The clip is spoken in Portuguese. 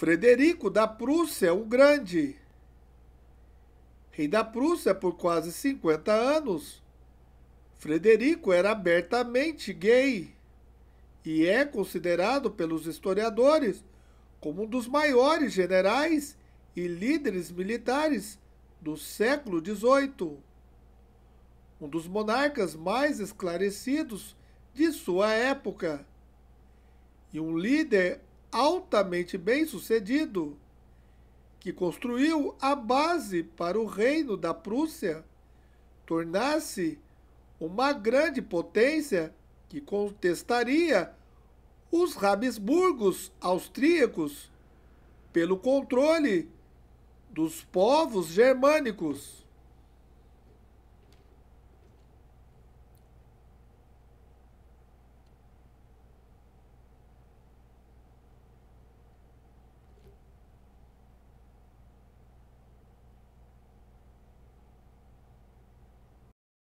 Frederico da Prússia o Grande, rei da Prússia por quase 50 anos. Frederico era abertamente gay e é considerado pelos historiadores como um dos maiores generais e líderes militares do século XVIII. Um dos monarcas mais esclarecidos de sua época e um líder altamente bem-sucedido, que construiu a base para o reino da Prússia tornar-se uma grande potência que contestaria os Habsburgos austríacos pelo controle dos povos germânicos.